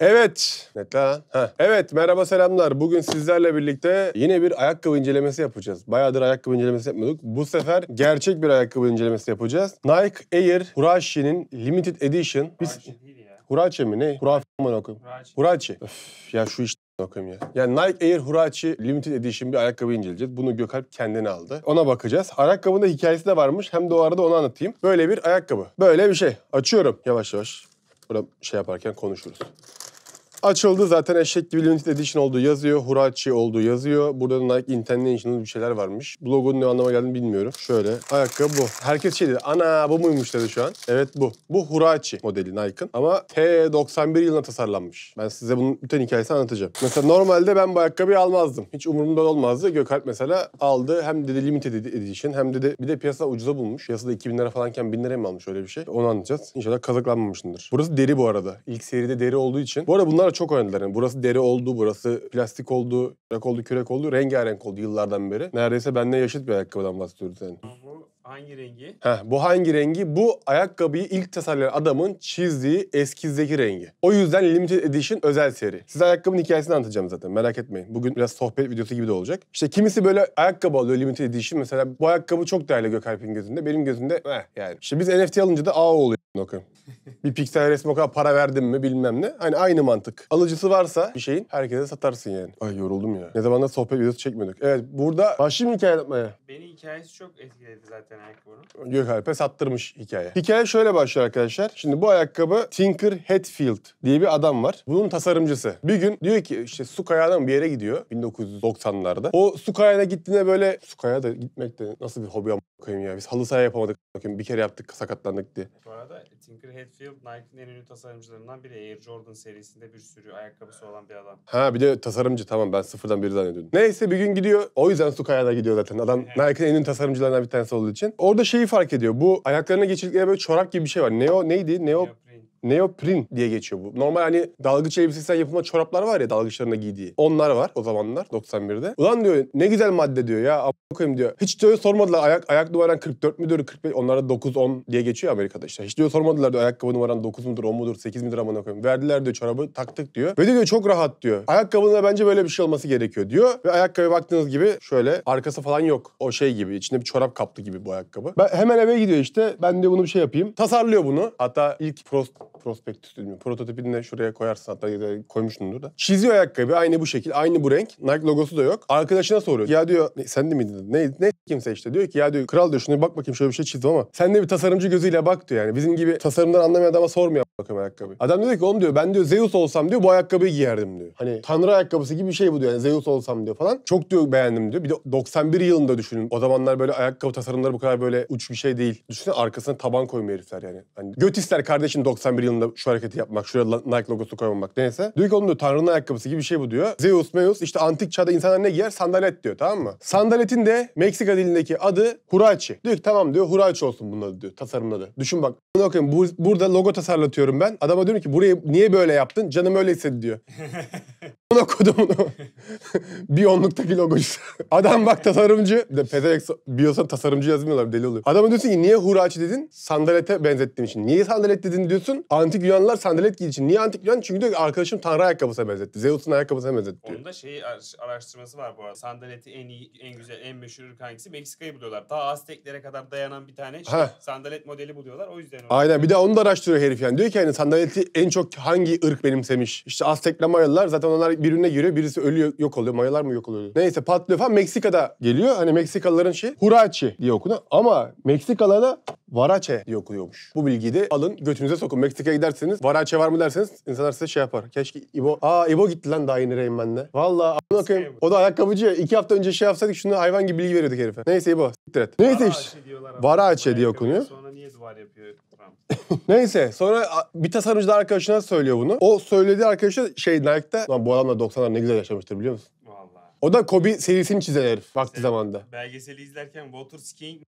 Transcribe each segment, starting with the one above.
Evet. Net lan. Evet merhaba selamlar. Bugün sizlerle birlikte yine bir ayakkabı incelemesi yapacağız. Bayağıdır ayakkabı incelemesi yapmıyorduk. Bu sefer gerçek bir ayakkabı incelemesi yapacağız. Nike Air Huarachi'nin Limited Edition. Biz... Hurachi değil ya. Hurachi mi ne? Hurafi mı okuyayım? Hurachi. ya şu iş okuyayım ya. Yani Nike Air Huarachi Limited Edition bir ayakkabı inceleyeceğiz. Bunu Gökalp kendine aldı. Ona bakacağız. Ayakkabında hikayesi de varmış. Hem de o arada onu anlatayım. Böyle bir ayakkabı. Böyle bir şey. Açıyorum. Yavaş yavaş. Burada şey yaparken konuşuruz. Açıldı zaten eşek gibi limited edition olduğu yazıyor. Hurachi olduğu yazıyor. Burada da Nike International bir şeyler varmış. blogun ne anlama geldiğini bilmiyorum. Şöyle ayakkabı bu. Herkes şey dedi. Ana bu muymuş dedi şu an. Evet bu. Bu Hurachi modeli Nike'ın. Ama T91 yılına tasarlanmış. Ben size bunun bütün hikayesini anlatacağım. Mesela normalde ben bu ayakkabıyı almazdım. Hiç umurumda olmazdı. Gökalp mesela aldı. Hem dedi limited edition hem dedi bir de piyasa ucuza bulmuş. Piyasada 2000 lira falanken 1000 liraya mı almış öyle bir şey. Onu anlayacağız. İnşallah kazıklanmamışındır. Burası deri bu arada. İlk seride deri olduğu için. Bu arada bunlar bunlar çok önemliler. Yani burası deri oldu, burası plastik oldu, kürek oldu, kürek oldu. Rengarenk oldu yıllardan beri. Neredeyse benimle yaşıt bir ayakkabıdan bahsediyoruz yani. Bu hangi rengi? Heh, bu hangi rengi? Bu ayakkabıyı ilk tasarlayan adamın çizdiği eskizdeki rengi. O yüzden Limited Edition özel seri. Size ayakkabının hikayesini anlatacağım zaten merak etmeyin. Bugün biraz sohbet videosu gibi de olacak. İşte kimisi böyle ayakkabı alıyor Limited Edition. Mesela bu ayakkabı çok değerli Gökalp'in gözünde. Benim gözümde eh yani. İşte biz NFT alınca da A oluyor. Okey. bir piksel resme o kadar para verdim mi bilmem ne. Hani aynı mantık. Alıcısı varsa bir şeyin herkese satarsın yani. Ay yoruldum ya. Ne zaman da sohbet videosu çekmiyorduk. Evet burada başlayayım hikaye yapmaya. Beni hikayesi çok etkiledi zaten ayakkabının. Gökalp'e sattırmış hikaye. Hikaye şöyle başlıyor arkadaşlar. Şimdi bu ayakkabı Tinker Hatfield diye bir adam var. Bunun tasarımcısı. Bir gün diyor ki işte su kayağına bir yere gidiyor 1990'larda. O su kayağına gittiğinde böyle su kayağı da gitmek de nasıl bir hobi koyayım ya. Biz halı saha yapamadık. Bakayım bir kere yaptık sakatlandık diye. Bu arada da Tinker Hatfield Nike'nin en ünlü tasarımcılarından biri. Air Jordan serisinde bir sürü ayakkabısı olan bir adam. Ha bir de tasarımcı tamam ben sıfırdan biri zannediyordum. Neyse bir gün gidiyor. O yüzden su kayada gidiyor zaten. Adam evet. Nike'nin en ünlü tasarımcılarından bir tanesi olduğu için. Orada şeyi fark ediyor. Bu ayaklarına geçirdikleri böyle çorak gibi bir şey var. Neo neydi? Neo Neopren. Neoprin diye geçiyor bu. Normal hani dalgıç elbisesinden yapılma çoraplar var ya dalgıçlarına giydiği. Onlar var o zamanlar 91'de. Ulan diyor ne güzel madde diyor ya amına koyayım diyor. Hiç diyor sormadılar ayak ayak numaran 44 müdür 45 onlara 9 10 diye geçiyor Amerika'da işte. Hiç diyor sormadılar diyor ayakkabı numaran 9 mudur 10 mudur 8 midir amına koyayım. Verdiler diyor çorabı taktık diyor. Ve diyor çok rahat diyor. Ayakkabında bence böyle bir şey olması gerekiyor diyor. Ve ayakkabı baktığınız gibi şöyle arkası falan yok. O şey gibi içinde bir çorap kaplı gibi bu ayakkabı. Ben hemen eve gidiyor işte. Ben de bunu bir şey yapayım. Tasarlıyor bunu. Hatta ilk Prost prospektüs mü Prototipini de şuraya koyarsın hatta da koymuşsundur da. Çiziyor ayakkabı aynı bu şekil, aynı bu renk. Nike logosu da yok. Arkadaşına soruyor. Ya diyor ne, sen de miydin? Ne, ne kimse işte diyor ki ya diyor kral diyor şunu bak bakayım şöyle bir şey çizdim ama sen de bir tasarımcı gözüyle bak diyor yani. Bizim gibi tasarımdan anlamayan adama sormuyor bakayım ayakkabı. Adam diyor ki oğlum diyor ben diyor Zeus olsam diyor bu ayakkabıyı giyerdim diyor. Hani tanrı ayakkabısı gibi bir şey bu diyor. Yani Zeus olsam diyor falan. Çok diyor beğendim diyor. Bir de 91 yılında düşünün. O zamanlar böyle ayakkabı tasarımları bu kadar böyle uç bir şey değil. Düşünün arkasına taban koymuyor herifler yani. Hani göt ister kardeşim 91 2011 yılında şu hareketi yapmak, şuraya Nike logosu koymamak neyse. Diyor ki oğlum diyor Tanrı'nın ayakkabısı gibi bir şey bu diyor. Zeus, Meus işte antik çağda insanlar ne giyer? Sandalet diyor tamam mı? Sandaletin de Meksika dilindeki adı Hurachi. Diyor ki tamam diyor Hurachi olsun bunun adı diyor. Tasarımın adı. Düşün bak. Bunu Bu, burada logo tasarlatıyorum ben. Adama diyorum ki burayı niye böyle yaptın? Canım öyle istedi diyor. okudum kodumunu. Bir Biyonluk'taki logosu. Adam bak tasarımcı. De pezevenk biyosa tasarımcı yazmıyorlar deli oluyor. Adama diyorsun ki niye huraçı dedin? Sandalete benzettiğim için. Niye sandalet dedin diyorsun? Antik Yunanlar sandalet giydiği için. Niye antik Yunan? Çünkü diyor arkadaşım Tanrı ayakkabısına benzetti. Zeus'un ayakkabısına benzetti diyor. Onun şey araştırması var bu arada. Sandaleti en iyi, en güzel, en meşhur ırk hangisi? Meksika'yı buluyorlar. Ta Azteklere kadar dayanan bir tane şey, sandalet modeli buluyorlar. O yüzden. Aynen. Bir de onu da araştırıyor herif yani. Diyor ki hani sandaleti en çok hangi ırk benimsemiş? İşte Aztekle Mayalılar zaten onlar birbirine giriyor. Birisi ölüyor, yok oluyor? Mayalar mı yok oluyor? Neyse patlıyor falan Meksika'da geliyor. Hani Meksikalıların şey Hurachi diye okunuyor. Ama Meksikalarda Varache diye okunuyormuş. Bu bilgiyi de alın götünüze sokun. Meksika'ya giderseniz Varache var mı derseniz insanlar size şey yapar. Keşke İbo... Aa İbo gitti lan daha yeni Reymen'le. Valla bakayım. O da ayakkabıcı ya. İki hafta önce şey yapsaydık şunu hayvan gibi bilgi veriyorduk herife. Neyse İbo siktir et. Neyse işte. Varache diye okunuyor. Sonra niye duvar yapıyor? Neyse sonra bir tasarımcı arkadaşına söylüyor bunu. O söylediği arkadaşı şey Nike'da lan bu adamlar 90'lar ne güzel yaşamıştır biliyor musun? Vallahi. O da Kobe serisini çizen herif vakti zamanda. Belgeseli izlerken Walter King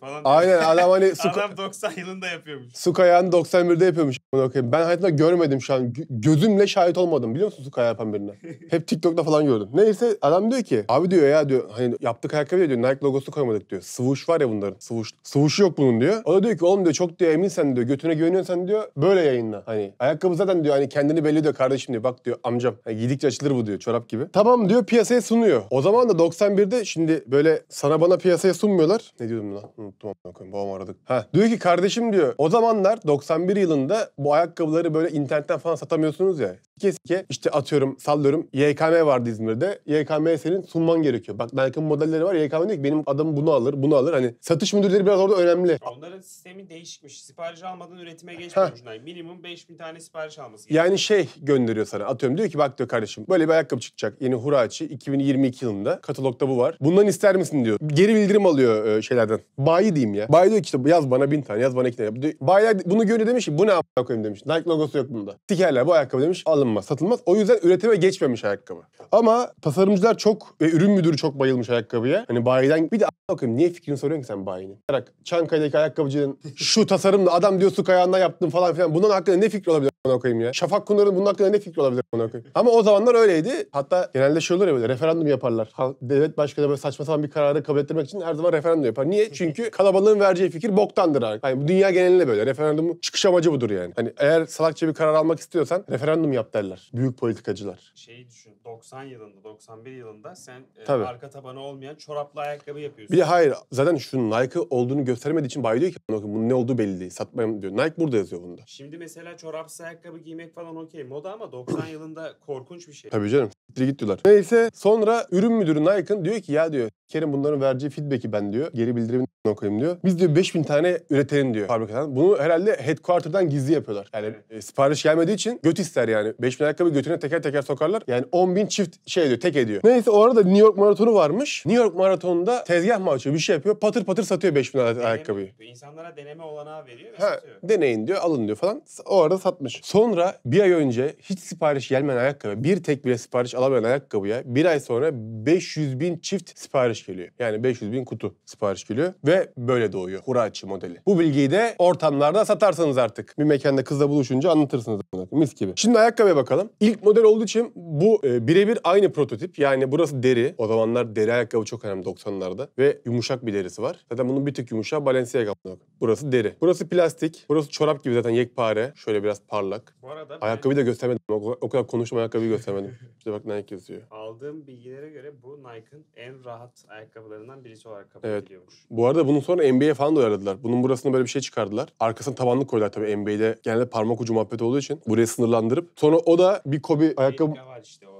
falan. Aynen adam hani su, adam 90 yılında yapıyormuş. Su kayağını 91'de yapıyormuş. Ben hayatımda görmedim şu an. Gözümle şahit olmadım biliyor musun su kayağı yapan birine? Hep TikTok'ta falan gördüm. Neyse adam diyor ki abi diyor ya diyor hani yaptık ayakkabı diyor Nike logosu koymadık diyor. Swoosh var ya bunların. Swoosh. Swoosh'u yok bunun diyor. O da diyor ki oğlum diyor çok diyor emin sen diyor götüne güveniyorsan diyor böyle yayınla. Hani ayakkabı zaten diyor hani kendini belli diyor kardeşim diyor bak diyor amcam. Yani giydikçe açılır bu diyor çorap gibi. Tamam diyor piyasaya sunuyor. O zaman da 91'de şimdi böyle sana bana piyasaya sunmuyorlar. Ne diyor? diyordum lan? Unuttum onu koyayım. Babam aradık. Ha. Diyor ki kardeşim diyor. O zamanlar 91 yılında bu ayakkabıları böyle internetten falan satamıyorsunuz ya. Sike sike işte atıyorum sallıyorum. YKM vardı İzmir'de. YKM'ye senin sunman gerekiyor. Bak Nike'ın modelleri var. YKM diyor ki benim adam bunu alır, bunu alır. Hani satış müdürleri biraz orada önemli. Onların sistemi değişikmiş. Sipariş almadan üretime geçmiyormuş. minimum 5000 tane sipariş alması gerekiyor. Yani şey gönderiyor sana. Atıyorum diyor ki bak diyor kardeşim böyle bir ayakkabı çıkacak. Yeni Huraçi 2022 yılında. Katalogda bu var. Bundan ister misin diyor. Geri bildirim alıyor e, şeyler bayilerden. Bayi diyeyim ya. Bayi diyor ki işte yaz bana bin tane yaz bana iki tane. Diyor, bayiler bunu görünce demiş ki bu ne a**a koyayım demiş. Nike logosu yok bunda. Sikerler bu ayakkabı demiş alınmaz satılmaz. O yüzden üretime geçmemiş ayakkabı. Ama tasarımcılar çok ve ürün müdürü çok bayılmış ayakkabıya. Hani bayiden bir de a**a koyayım niye fikrini soruyorsun ki sen bayinin? Bak Çankaya'daki ayakkabıcının şu tasarımla adam diyor su kayağından yaptım falan filan. Bundan hakkında ne fikri olabilir? ona koyayım ya. Şafak Kunar'ın bunun hakkında ne fikri olabilir ona koyayım. Ama o zamanlar öyleydi. Hatta genelde şey olur ya böyle referandum yaparlar. devlet başkanı böyle saçma sapan bir kararı kabul ettirmek için her zaman referandum yapar. Niye? Çünkü kalabalığın vereceği fikir boktandır abi. Hani dünya genelinde böyle. Referandumun çıkış amacı budur yani. Hani eğer salakça bir karar almak istiyorsan referandum yap derler. Büyük politikacılar. Şey düşün. 90 yılında, 91 yılında sen e, arka tabanı olmayan çoraplı ayakkabı yapıyorsun. Bir de hayır. Zaten şu Nike olduğunu göstermediği için bayılıyor ki bunun ne olduğu belli değil. Satmayalım diyor. Nike burada yazıyor bunda. Şimdi mesela çorapsız ayakkabı ayakkabı giymek falan okey moda ama 90 yılında korkunç bir şey. Tabii canım. Siktir git diyorlar. Neyse sonra ürün müdürü Nike'ın diyor ki ya diyor Kerim bunların vereceği feedback'i ben diyor. Geri bildirimini okuyayım diyor. Biz diyor 5000 tane üretelim diyor fabrikadan. Bunu herhalde headquarter'dan gizli yapıyorlar. Yani e, sipariş gelmediği için göt ister yani. 5000 ayakkabı götüne teker teker sokarlar. Yani 10.000 çift şey diyor tek ediyor. Neyse o arada New York maratonu varmış. New York maratonunda tezgah mı açıyor bir şey yapıyor. Patır patır satıyor 5000 adet deneme, ayakkabıyı. İnsanlara deneme olanağı veriyor ve ha, satıyor. Deneyin diyor alın diyor falan. O arada satmış. Sonra bir ay önce hiç sipariş gelmeyen ayakkabı, bir tek bile sipariş alamayan ayakkabıya bir ay sonra 500 bin çift sipariş geliyor. Yani 500 bin kutu sipariş geliyor ve böyle doğuyor Huraçi modeli. Bu bilgiyi de ortamlarda satarsanız artık. Bir mekanda kızla buluşunca anlatırsınız. Mis gibi. Şimdi ayakkabıya bakalım. İlk model olduğu için bu e, birebir aynı prototip. Yani burası deri. O zamanlar deri ayakkabı çok önemli 90'larda. Ve yumuşak bir derisi var. Zaten bunun bir tık yumuşağı Balenciaga. Burası deri. Burası plastik. Burası çorap gibi zaten yekpare. Şöyle biraz parlak parlak. Bu arada ben... da göstermedim. O, o kadar konuştum ayakkabıyı göstermedim. işte bak Nike yazıyor. Aldığım bilgilere göre bu Nike'ın en rahat ayakkabılarından birisi olarak kabul evet. ediliyormuş. Bu arada bunun sonra NBA falan da uyarladılar. Bunun burasına böyle bir şey çıkardılar. Arkasına tabanlık koydular tabii NBA'de. Genelde parmak ucu muhabbeti olduğu için. burayı sınırlandırıp. Sonra o da bir Kobe ayakkabı... var işte o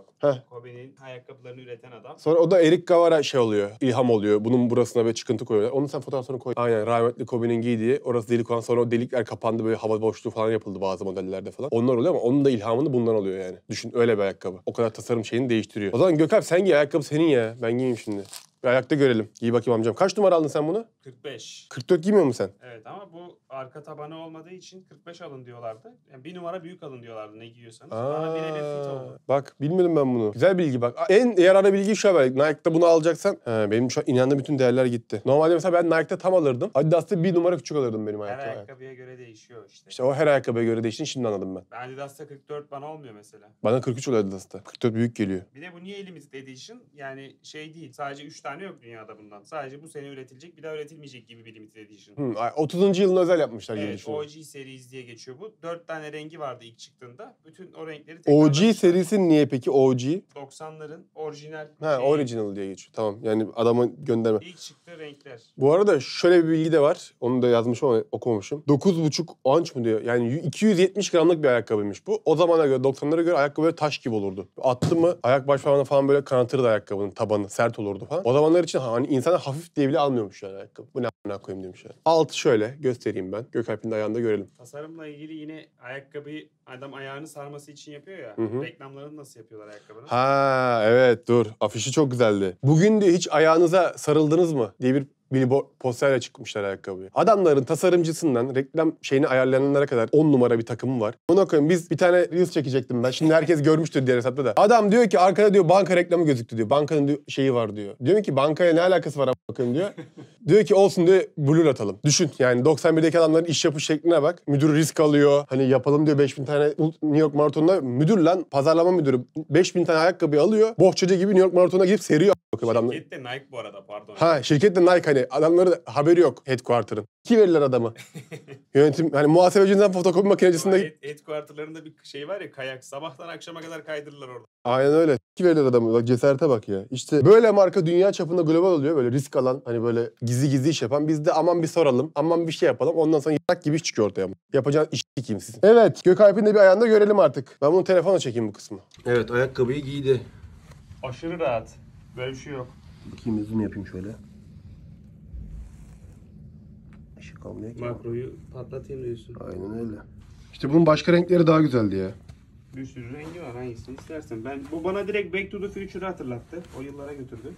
Kobe'nin ayakkabılarını üreten adam. Sonra o da Eric Gavara şey oluyor, ilham oluyor. Bunun burasına böyle çıkıntı koyuyorlar. Onu sen fotoğrafını koy. Aynen rahmetli Kobe'nin giydiği. Orası delik olan sonra o delikler kapandı böyle hava boşluğu falan yapıldı bazı modellerde falan. Onlar oluyor ama onun da ilhamını bundan alıyor yani. Düşün öyle bir ayakkabı. O kadar tasarım şeyini değiştiriyor. O zaman Gökalp sen giy ayakkabı senin ya. Ben giyeyim şimdi. Bir ayakta görelim. Giy bakayım amcam. Kaç numara aldın sen bunu? 45. 44 giymiyor musun sen? Evet ama bu arka tabanı olmadığı için 45 alın diyorlardı. Yani bir numara büyük alın diyorlardı ne giyiyorsanız. Aa, Bana birebir fit oldu. Bak bilmiyordum ben bunu. Güzel bilgi bak. En yararlı bilgi şu haber. Nike'da bunu alacaksan he, benim şu an inandığım bütün değerler gitti. Normalde mesela ben Nike'da tam alırdım. Adidas'ta bir numara küçük alırdım benim ayakkabı. Her ayakkabıya göre değişiyor işte. İşte o her ayakkabıya göre değiştiğini şimdi anladım ben. Ben Adidas'ta 44 bana olmuyor mesela. Bana 43 oluyor Adidas'ta. 44 büyük geliyor. Bir de bu niye elimizde edition? Yani şey değil. Sadece 3 tane tane yok dünyada bundan. Sadece bu sene üretilecek bir daha üretilmeyecek gibi bir limited edition. Hmm, 30. yılın özel yapmışlar evet, gibi düşünüyorum. OG series diye geçiyor bu. 4 tane rengi vardı ilk çıktığında. Bütün o renkleri tekrar... OG serisi niye peki OG? 90'ların orijinal. Ha şeyi... orijinal diye geçiyor. Tamam yani adamın gönderme. İlk çıktı renkler. Bu arada şöyle bir bilgi de var. Onu da yazmışım ama okumamışım. 9,5 onç mı diyor. Yani 270 gramlık bir ayakkabıymış bu. O zamana göre 90'lara göre ayakkabı böyle taş gibi olurdu. Attı mı ayak baş falan böyle kanatırdı ayakkabının tabanı. Sert olurdu falan. O zamanlar için hani insana hafif diye bile almıyormuş yani ayakkabı. Bu ne a**ına koyayım demiş yani. Altı şöyle göstereyim ben. Gökalp'in de ayağında görelim. Tasarımla ilgili yine ayakkabıyı adam ayağını sarması için yapıyor ya. Hı hı. Reklamlarını nasıl yapıyorlar ayakkabının? Ha evet dur. Afişi çok güzeldi. Bugün diyor hiç ayağınıza sarıldınız mı? diye bir billboard posterle çıkmışlar ayakkabıyı. Adamların tasarımcısından reklam şeyini ayarlayanlara kadar 10 numara bir takımı var. Bunu koyun biz bir tane reels çekecektim ben. Şimdi herkes görmüştür diğer hesapta da. Adam diyor ki arkada diyor banka reklamı gözüktü diyor. Bankanın diyor, şeyi var diyor. Diyorum ki bankaya ne alakası var bakın diyor. Diyor ki olsun diye blur atalım. Düşün yani 91'deki adamların iş yapış şekline bak. Müdür risk alıyor. Hani yapalım diyor 5000 tane New York Maratonu'na. Müdür lan pazarlama müdürü 5000 tane ayakkabı alıyor. Bohçacı gibi New York Maratonu'na gidip seriyor. Şirket de Nike bu arada pardon. Ha şirket de Nike hani adamları da haberi yok headquarter'ın ki verirler adamı. Yönetim hani muhasebecinden fotokopi makinecisinde... Et, et bir şey var ya kayak. Sabahtan akşama kadar kaydırırlar orada. Aynen öyle. Ki verirler adamı. Bak cesarete bak ya. İşte böyle marka dünya çapında global oluyor. Böyle risk alan hani böyle gizli gizli iş yapan. Biz de aman bir soralım. Aman bir şey yapalım. Ondan sonra yatak gibi iş çıkıyor ortaya. Yapacağın iş kim sizin? Evet. Gökalp'in de bir ayağında görelim artık. Ben bunu telefona çekeyim bu kısmı. Evet ayakkabıyı giydi. Aşırı rahat. Böyle bir şey yok. Bakayım zoom yapayım şöyle şey kalmıyor ki. Makroyu patlatayım diyorsun. Aynen öyle. İşte bunun başka renkleri daha güzeldi ya. Bir sürü rengi var hangisini istersen. Ben bu bana direkt Back to the Future'ı hatırlattı. O yıllara götürdü.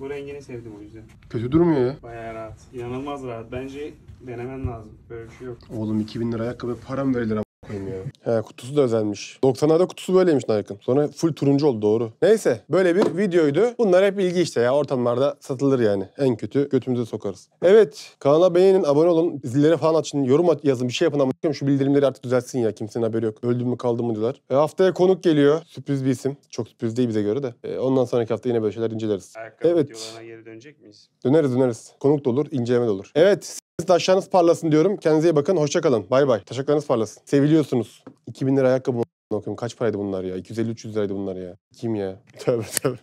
Bu rengini sevdim o yüzden. Kötü durmuyor ya. Bayağı rahat. Yanılmaz rahat. Bence denemen lazım. Böyle bir şey yok. Oğlum 2000 lira ayakkabı param verilir He kutusu da özelmiş. 90'larda kutusu böyleymiş Nike'ın. Sonra full turuncu oldu doğru. Neyse böyle bir videoydu. Bunlar hep ilgi işte ya ortamlarda satılır yani. En kötü götümüze sokarız. Evet kanala beğenin, abone olun. Zilleri falan açın. Yorum at, yazın bir şey yapın ama şu bildirimleri artık düzeltsin ya. Kimsenin haberi yok. Öldüm mü kaldım mı diyorlar. E, haftaya konuk geliyor. Sürpriz bir isim. Çok sürpriz değil bize göre de. E, ondan sonraki hafta yine böyle şeyler inceleriz. Ayakkabı evet. videolarına geri dönecek miyiz? Döneriz döneriz. Konuk da olur, inceleme de olur. Evet Taşlarınız parlasın diyorum. Kendinize iyi bakın. Hoşçakalın. Bay bay. Taşaklarınız parlasın. Seviliyorsunuz. 2000 lira ayakkabı mı? Kaç paraydı bunlar ya? 250-300 liraydı bunlar ya. Kim ya? Tövbe tövbe.